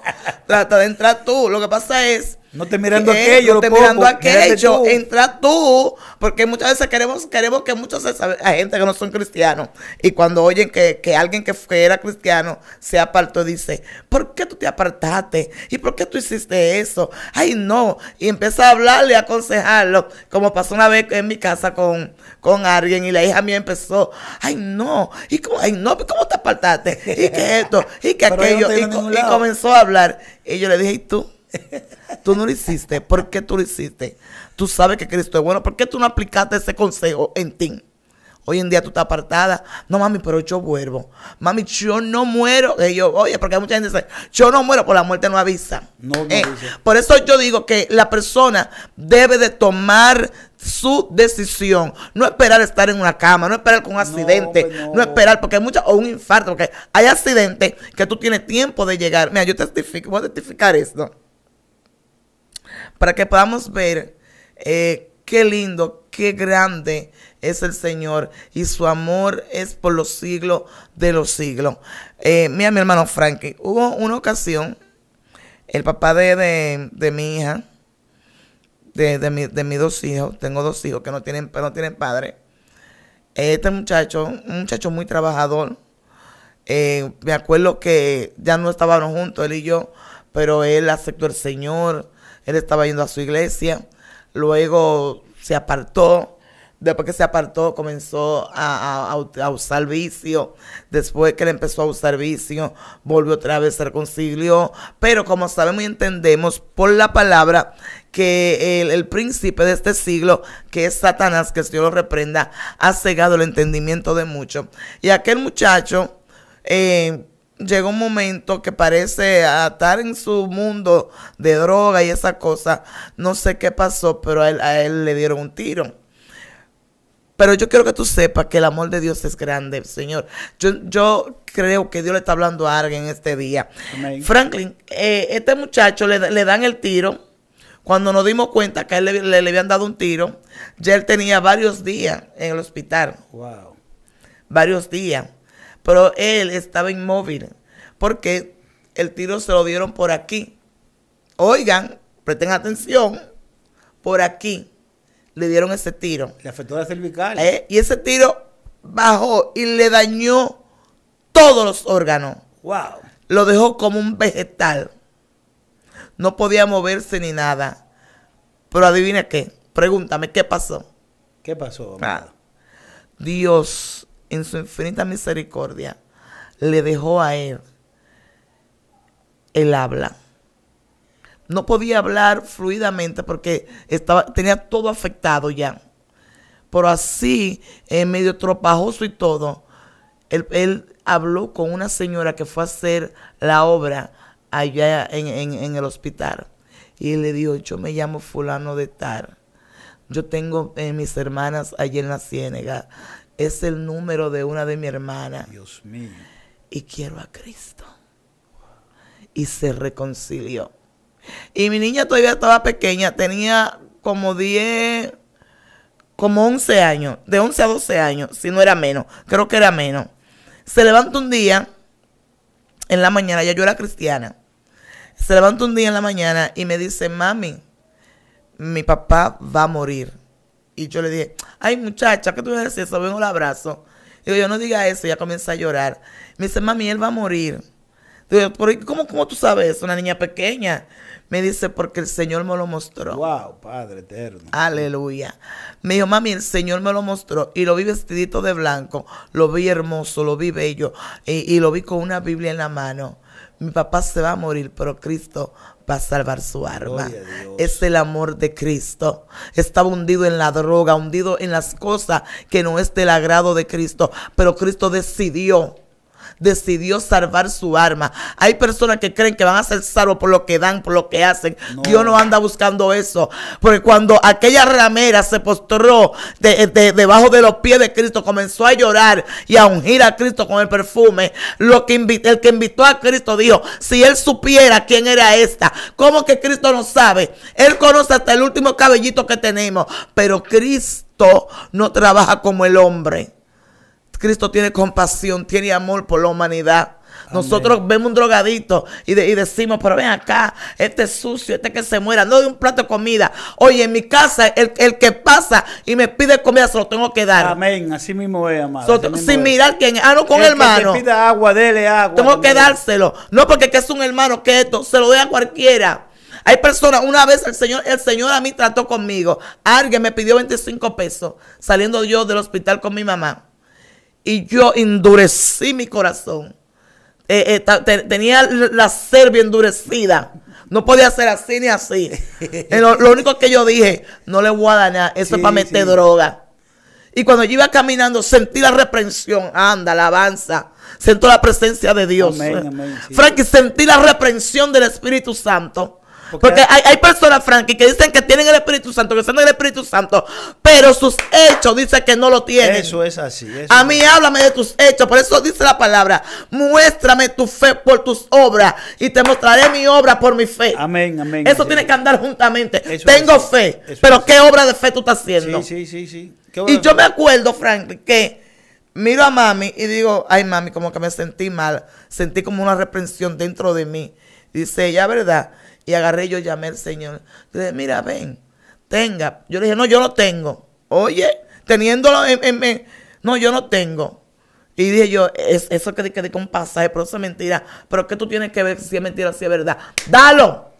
trata de entrar tú. Lo que pasa es no te mirando ¿Qué? Eh, aquello, no te mirando aquello. Entra tú, porque muchas veces queremos, queremos que muchos a gente que no son cristianos y cuando oyen que, que alguien que, fuera era cristiano se apartó dice, ¿por qué tú te apartaste? ¿Y por qué tú hiciste eso? Ay, no. Y empieza a hablarle, a aconsejarlo, como pasó una vez en mi casa con, con alguien y la hija mía empezó, ay, no. ¿Y cómo, no, te apartaste? ¿Y que esto? ¿Y que aquello? y comenzó a hablar. Y yo le dije, ¿y tú? Tú no lo hiciste. ¿Por qué tú lo hiciste? Tú sabes que Cristo es bueno. ¿Por qué tú no aplicaste ese consejo en ti? Hoy en día tú estás apartada. No, mami, pero yo vuelvo. Mami, yo no muero. yo, oye, porque hay mucha gente que dice, yo no muero, porque la muerte no avisa. No, eh, por eso yo digo que la persona debe de tomar su decisión. No esperar estar en una cama, no esperar con un accidente, pues no, esperar porque hay muchas, o un infarto, porque hay accidentes que tú tienes tiempo de llegar. Mira, yo testifico, voy a testificar esto para que podamos ver eh, qué lindo, qué grande es el Señor y su amor es por los siglos de los siglos. Eh, mira, mi hermano Frankie, hubo una ocasión, el papá de, mi hija, de, mis dos hijos, tengo dos hijos que no tienen, no tienen padre. Este muchacho, un muchacho muy trabajador, eh, me acuerdo que ya no estábamos juntos, él y yo, pero él aceptó el Señor, él estaba yendo a su iglesia, luego se apartó, después que se apartó comenzó a, usar vicio, después que él empezó a usar vicio, volvió otra vez, se concilio, pero como sabemos y entendemos por la palabra que el, príncipe de este siglo, que es Satanás, que el lo reprenda, ha cegado el entendimiento de muchos. Y aquel muchacho... Eh, Llegó un momento que parece estar en su mundo de droga y esa cosa. No sé qué pasó, pero a él, le dieron un tiro. Pero yo quiero que tú sepas que el amor de Dios es grande, Señor. Yo, creo que Dios le está hablando a alguien este día. Franklin, eh, este muchacho le, dan el tiro. Cuando nos dimos cuenta que a él le, le, habían dado un tiro, ya él tenía varios días en el hospital. Wow. Varios días. Pero él estaba inmóvil porque el tiro se lo dieron por aquí. Oigan, presten atención, por aquí le dieron ese tiro. Le afectó la cervical. Eh, y ese tiro bajó y le dañó todos los órganos. Wow. Lo dejó como un vegetal. No podía moverse ni nada. Pero adivina qué. Pregúntame, ¿qué pasó? ¿Qué pasó? Ah, Dios en su infinita misericordia, le dejó a él el habla. No podía hablar fluidamente porque estaba, tenía todo afectado ya. Pero así, En medio tropajoso y todo, él, habló con una señora que fue a hacer la obra allá en, el hospital. Y le dijo, yo me llamo fulano de tar. Yo tengo eh, mis hermanas allí en la Ciénaga es el número de una de mi hermana. Dios mío. Y quiero a Cristo. Y se reconcilió. Y mi niña todavía estaba pequeña, tenía como 10, como 11 años, de 11 a 12 años, si no era menos, creo que era menos. Se levanta un día, en la mañana, ya yo era cristiana, se levanta un día en la mañana y me dice, mami, mi papá va a morir. Y yo le dije, ay muchacha, ¿qué tú vas a decir eso? Vengo el abrazo. Digo, yo no diga eso, ya comienza a llorar. Me dice, mami, él va a morir. Digo, ¿cómo, ¿cómo tú sabes eso? Una niña pequeña. Me dice, porque el Señor me lo mostró. Wow, Padre eterno. Aleluya. Me dijo, mami, el Señor me lo mostró. Y lo vi vestidito de blanco. Lo vi hermoso, lo vi bello. Y, y lo vi con una Biblia en la mano. Mi papá se va a morir, pero Cristo va a salvar su alma. Es el amor de Cristo. Estaba hundido en la droga, hundido en las cosas que no es del agrado de Cristo, pero Cristo decidió decidió salvar su arma Hay personas que creen que van a ser salvos por lo que dan, por lo que hacen. Dios no anda buscando eso. Porque cuando aquella ramera se postró de, debajo de los pies de Cristo, comenzó a llorar y a ungir a Cristo con el perfume, lo que el que invitó a Cristo dijo, si él supiera quién era esta, ¿cómo que Cristo no sabe? Él conoce hasta el último cabellito que tenemos, pero Cristo no trabaja como el hombre. Cristo tiene compasión, tiene amor por la humanidad. Nosotros vemos un drogadito y, decimos, pero ven acá, este es sucio, este que se muera, no de un plato de comida. Oye, en mi casa, el, que pasa y me pide comida, se lo tengo que dar. Amén, así mismo es, amado. sin mirar quién es. Ah, no, con el hermano. Que agua, dele agua. Tengo que dárselo. No porque que es un hermano, que esto, se lo dé a cualquiera. Hay personas, una vez el señor, el señor a mí trató conmigo. Alguien me pidió 25 pesos saliendo yo del hospital con mi mamá y yo endurecí mi corazón. Eh, eh, tenía la serbia endurecida. No podía ser así ni así. Eh, lo, único que yo dije, no le voy a dañar, eso es para meter droga. Y cuando yo iba caminando, sentí la reprensión. Anda, alabanza. Sentó la presencia de Dios. Amén, Frankie, sentí la reprensión del Espíritu Santo. Porque hay, hay personas, Frankie, que dicen que tienen el Espíritu Santo, que son el Espíritu Santo, pero sus hechos dicen que no lo tienen. Eso es así. a mí háblame de tus hechos, por eso dice la palabra, muéstrame tu fe por tus obras y te mostraré mi obra por mi fe. Amén, amén. Eso tiene que andar juntamente. Tengo fe, pero ¿qué obra de fe tú estás haciendo? Sí, sí, sí, Y yo me acuerdo, Frank, que miro a mami y digo, ay mami, como que me sentí mal, sentí como una reprensión dentro de mí. Dice ella, ¿verdad? Y agarré yo llamé al Señor. dije, mira, ven, tenga. Yo le dije, no, yo no tengo. Oye, teniéndolo en, en, no, yo no tengo. Y dije yo, es, eso que dije un pasaje, pero eso es mentira. Pero que tú tienes que ver si es mentira, o si es verdad. ¡Dalo!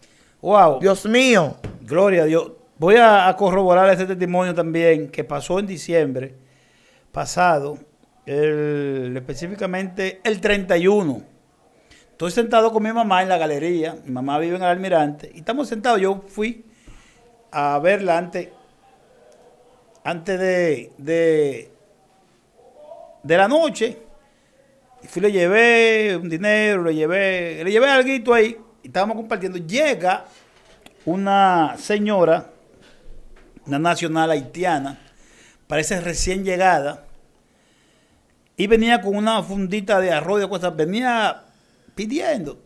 ¡Wow! Dios mío. Gloria a Dios. Voy a, corroborar ese testimonio también que pasó en diciembre pasado, específicamente el 31 Estoy sentado con mi mamá en la galería, mi mamá vive en el almirante, y estamos sentados, yo fui a verla antes, antes de, de, la noche, y fui, le llevé un dinero, le llevé, le llevé algo ahí, y estábamos compartiendo. Llega una señora, una nacional haitiana, parece recién llegada, y venía con una fundita de arroz y cosas, venía pidiendo,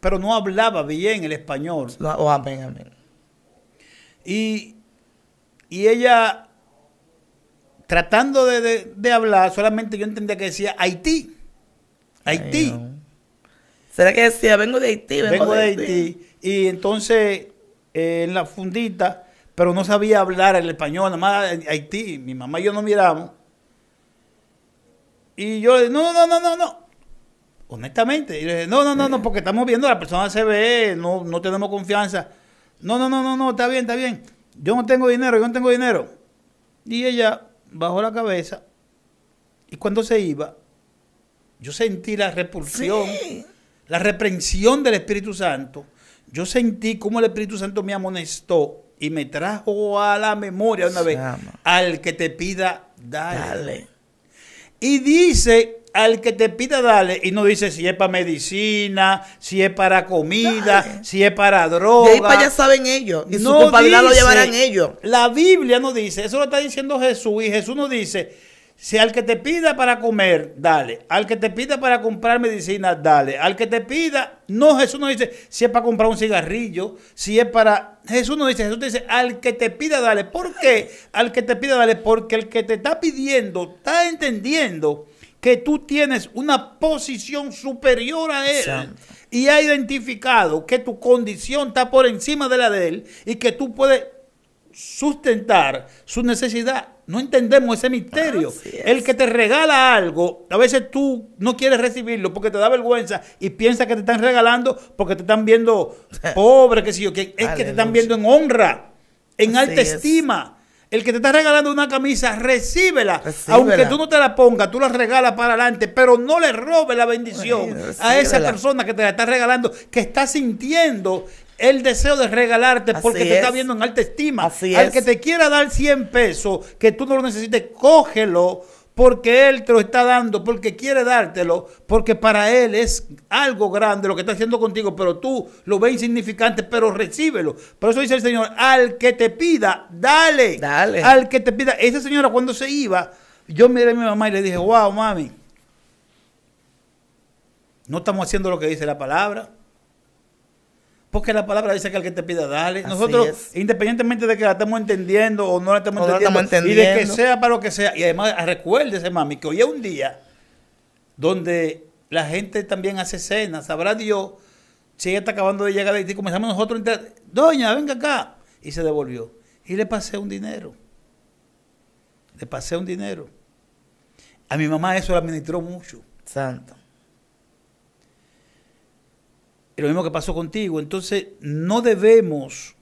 pero no hablaba bien el español. Oh, amén, amén. Y, y ella, tratando de, de, hablar, solamente yo entendía que decía Haití. Haití. ¿Será que decía, vengo de Haití? Vengo, de, Haití. Y entonces, eh, en la fundita, pero no sabía hablar el español, nada más Haití. Mi mamá y yo no miramos. Y yo no, no, no, no, no. Honestamente. no, no, no, no, porque estamos viendo, la persona se ve, no, tenemos confianza. No, no, no, no, no, está bien, está bien. Yo no tengo dinero, yo no tengo dinero. Y ella bajó la cabeza. Y cuando se iba, yo sentí la repulsión, la reprensión del Espíritu Santo. Yo sentí como el Espíritu Santo me amonestó y me trajo a la memoria una vez al que te pida, dale. Y dice al que te pida dale y no dice si es para medicina, si es para comida, si es para droga. De ahí para allá saben ellos, y no su lo llevarán ellos. La Biblia no dice, eso lo está diciendo Jesús y Jesús no dice, si al que te pida para comer, dale, al que te pida para comprar medicina, dale, al que te pida, no, Jesús no dice, si es para comprar un cigarrillo, si es para Jesús no dice, Jesús te dice, al que te pida, dale. ¿Por qué? Al que te pida, dale. Porque el que te está pidiendo está entendiendo que tú tienes una posición superior a él y ha identificado que tu condición está por encima de la de él y que tú puedes sustentar su necesidad. No entendemos ese misterio. El que te regala algo, a veces tú no quieres recibirlo porque te da vergüenza y piensa que te están regalando porque te están viendo pobre, que sé yo, que es que te están viendo en honra, en alta estima. El que te está regalando una camisa, recíbela. Aunque tú no te la pongas, tú la regalas para adelante, pero no le robes la bendición a esa persona que te la está regalando, que está sintiendo el deseo de regalarte porque te está viendo en alta estima. Al que te quiera dar 100 pesos, que tú no lo necesites, cógelo porque Él te lo está dando, porque quiere dártelo, porque para Él es algo grande lo que está haciendo contigo, pero tú lo ves insignificante, pero recíbelo. Por eso dice el Señor, al que te pida, dale. Dale. Al que te pida. Esa señora cuando se iba, yo miré a mi mamá y le dije, wow, mami, no estamos haciendo lo que dice la palabra. Porque la palabra dice que al que te pida, dale. Nosotros, independientemente de que la estemos entendiendo o no la estemos, entendiendo, y de que sea para lo que sea. Y además, recuérdese, mami, que hoy es un día donde la gente también hace cena Sabrá Dios si ella está acabando de llegar a Comenzamos nosotros, doña, venga acá. Y se devolvió. Y le pasé un dinero. Le pasé un dinero. A mi mamá eso la administró mucho. Santo lo mismo que pasó contigo. Entonces, no debemos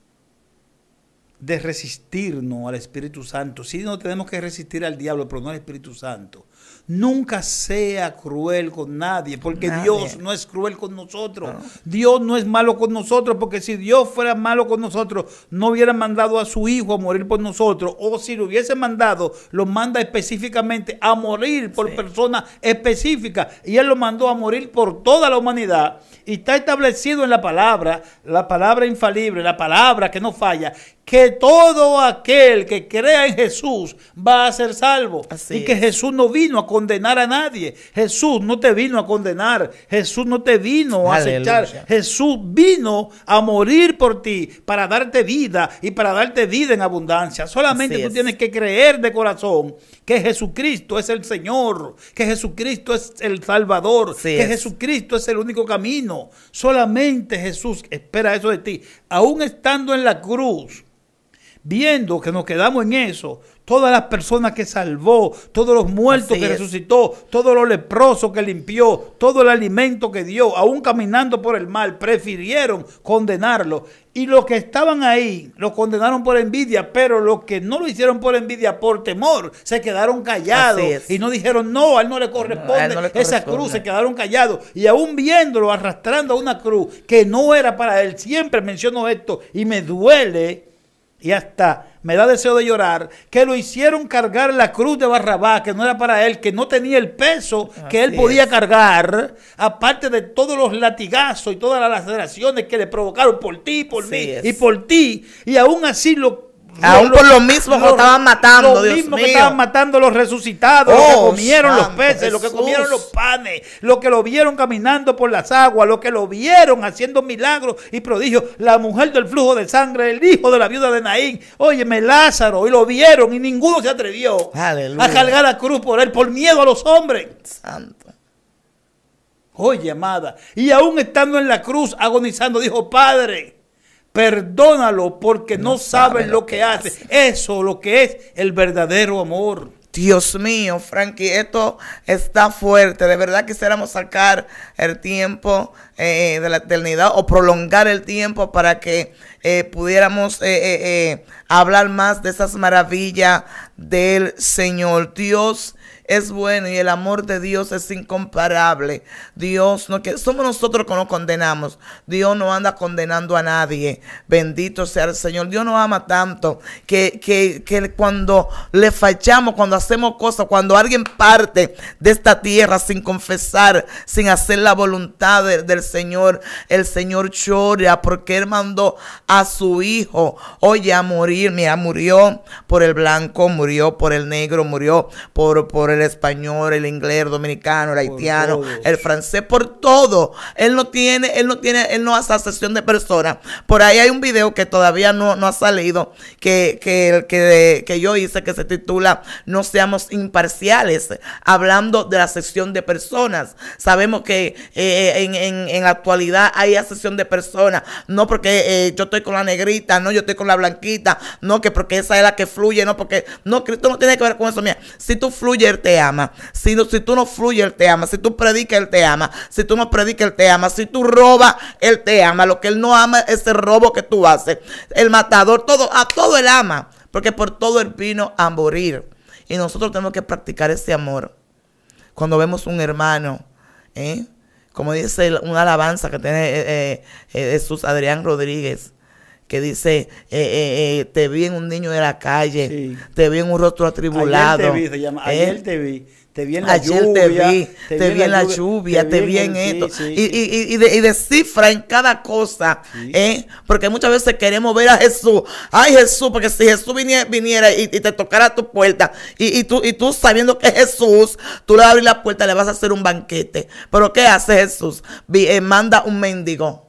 de resistirnos al Espíritu Santo. si no tenemos que resistir al diablo, pero no al Espíritu Santo. Nunca sea cruel con nadie, porque Dios no es cruel con nosotros. Dios no es malo con nosotros, porque si Dios fuera malo con nosotros, no hubiera mandado a su Hijo a morir por nosotros. O si lo hubiese mandado, lo manda específicamente a morir por personas específicas. Y Él lo mandó a morir por toda la humanidad. Y está establecido en la palabra, la palabra infalible, la palabra que no falla, que todo aquel que crea en Jesús va a ser salvo. y que Jesús no vino a condenar a nadie. Jesús no te vino a condenar. Jesús no te vino a acechar. Jesús vino a morir por ti para darte vida y para darte vida en abundancia. Solamente tú tienes que creer de corazón que Jesucristo es el Señor, que Jesucristo es el Salvador, que Jesucristo es el único camino. Solamente Jesús espera eso de ti. Aún estando en la cruz, viendo que nos quedamos en eso, todas las personas que salvó, todos los muertos que resucitó, todos los leprosos que limpió, todo el alimento que dio, aún caminando por el mal, prefirieron condenarlo. Y los que estaban ahí, lo condenaron por envidia, pero los que no lo hicieron por envidia, por temor, se quedaron callados y no dijeron, no, a él no le corresponde, no le corresponde. esa cruz, se quedaron callados. Y aún viéndolo arrastrando a una cruz que no era para él, siempre menciono esto y me duele y hasta me da deseo de llorar, que lo hicieron cargar la cruz de Barrabá, que no era para él, que no tenía el peso que él podía cargar, aparte de todos los latigazos y todas las laceraciones que le provocaron por ti, por mí y por ti, y aún así lo Aún por lo mismo que estaban matando, lo mismo que estaban matando los resucitados, lo que oh, comieron los peces, lo que comieron los panes, lo que lo vieron caminando por las aguas, lo que lo vieron haciendo milagros y prodigios, la mujer del flujo de sangre, el hijo de la viuda de Naín, óyeme Lázaro, y lo vieron y ninguno se atrevió a cargar la cruz por él, por miedo a los hombres. Santo. Oye, amada, y aún estando en la cruz agonizando, dijo, Padre, Perdónalo porque no, sabe lo, que, hace. Eso lo que es el verdadero amor. Dios mío, Frankie, esto está fuerte. De verdad quisiéramos sacar el tiempo eh, eh, de la eternidad o prolongar el tiempo para que eh, pudiéramos hablar más de esas maravillas del Señor. Dios es bueno y el amor de Dios es incomparable. Dios no que somos nosotros que nos condenamos. Dios no anda condenando a nadie. Bendito sea el Señor. Dios nos ama tanto que, cuando le fallamos, cuando hacemos cosas, cuando alguien parte de esta tierra sin confesar, sin hacer la voluntad del Señor, el Señor llora porque Él mandó a su hijo, oye, a morir. Mira, murió por el blanco, murió por el negro, murió por, por el español, el inglés, el dominicano, el haitiano, el francés, por todo. Él no tiene, él no tiene, él no hace asociación de personas. Por ahí hay un video que todavía no, ha salido, que, que, que, yo hice, que se titula No seamos imparciales, hablando de la sección de personas. Sabemos que eh, en, actualidad hay asociación de personas, no porque eh, yo estoy con la negrita, no, yo estoy con la blanquita, no, que porque esa es la que fluye, no, porque, no, Cristo no tiene que ver con eso, mira, si tú fluyes, te ama. Si, si tú no fluyes, Él te ama. Si tú predicas, Él te ama. Si tú no predicas, Él te ama. Si tú robas, Él te ama. Lo que Él no ama es el robo que tú haces. El matador, todo, a todo Él ama. Porque por todo Él vino a morir. Y nosotros tenemos que practicar ese amor. Cuando vemos un hermano, ¿eh? como dice una alabanza que tiene eh, eh, Jesús Adrián Rodríguez, que dice, eh, eh, eh, te vi en un niño de la calle, te vi en un rostro atribulado. Ayer te vi, te vi. Te vi en la lluvia, te vi, en la lluvia, te vi en, esto. y, y, de, en cada cosa, porque muchas veces queremos ver a Jesús. Ay, Jesús, porque si Jesús viniera, viniera y, te tocara tu puerta, y, tú, y tú sabiendo que es Jesús, tú le abres la puerta, le vas a hacer un banquete. Pero ¿qué hace Jesús? manda un mendigo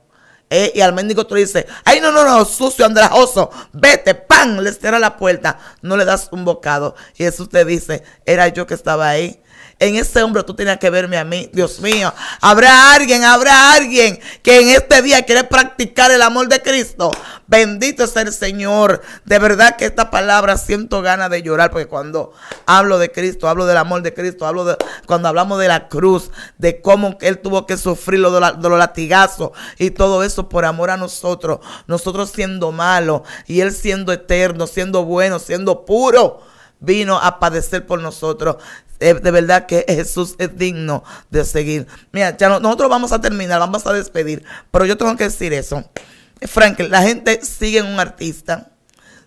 eh, y al mendigo otro dice, ay, no, no, no, sucio, andrajoso, vete, pan, le cierra la puerta, no le das un bocado. Y Jesús te dice, era yo que estaba ahí en ese hombre tú tenías que verme a mí. Dios mío, habrá alguien, habrá alguien que en este día quiere practicar el amor de Cristo. Bendito es el Señor. De verdad que esta palabra siento ganas de llorar porque cuando hablo de Cristo, hablo del amor de Cristo, hablo de cuando hablamos de la cruz, de cómo Él tuvo que sufrir los latigazos y todo eso por amor a nosotros, nosotros siendo malos y Él siendo eterno, siendo bueno, siendo puro vino a padecer por nosotros. Eh, de verdad que Jesús es digno de seguir. Mira, ya nosotros vamos a terminar, vamos a despedir, pero yo tengo que decir eso. Frank, la gente sigue a un artista,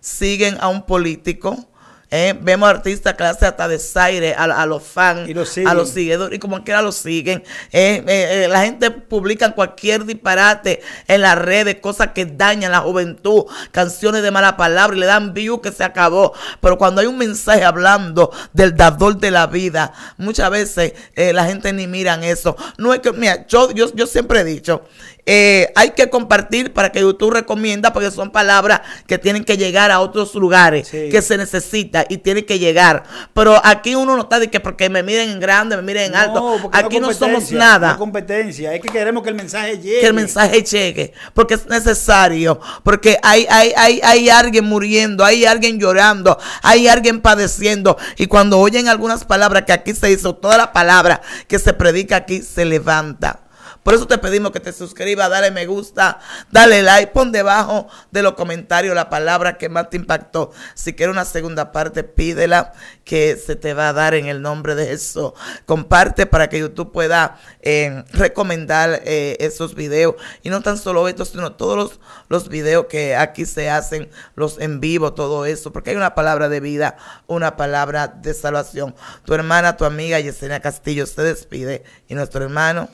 siguen a un político, eh, vemos artistas que hacen hasta desaire a, a los fans, a los seguidores, y como quiera los siguen. Eh, eh, la gente publica cualquier disparate en las redes, cosas que dañan la juventud, canciones de mala palabra y le dan view que se acabó. Pero cuando hay un mensaje hablando del dador de la vida, muchas veces la gente ni miran eso. No es que, mira, yo, yo siempre he dicho, eh, hay que compartir para que YouTube recomienda, porque son palabras que tienen que llegar a otros lugares, que se necesita y tienen que llegar. Pero aquí uno no está de que porque me miren en grande, me miren en alto. Aquí no, somos nada. competencia, es que queremos que el mensaje llegue. Que el mensaje llegue, porque es necesario, porque hay, hay, hay, hay alguien muriendo, hay alguien llorando, hay alguien padeciendo. Y cuando oyen algunas palabras que aquí se hizo, toda la palabra que se predica aquí se levanta. Por eso te pedimos que te suscribas, dale me gusta, dale like, pon debajo de los comentarios la palabra que más te impactó. Si quieres una segunda parte, pídela que se te va a dar en el nombre de Jesús. Comparte para que YouTube pueda eh, recomendar eh, esos videos. Y no tan solo estos, sino todos los, los videos que aquí se hacen, los en vivo, todo eso. Porque hay una palabra de vida, una palabra de salvación. Tu hermana, tu amiga Yesenia Castillo se despide y nuestro hermano.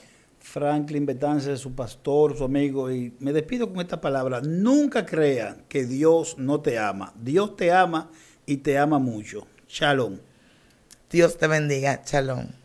Franklin Betances, su pastor, su amigo, y me despido con esta palabra. Nunca crean que Dios no te ama. Dios te ama y te ama mucho. Shalom. Dios te bendiga. Shalom.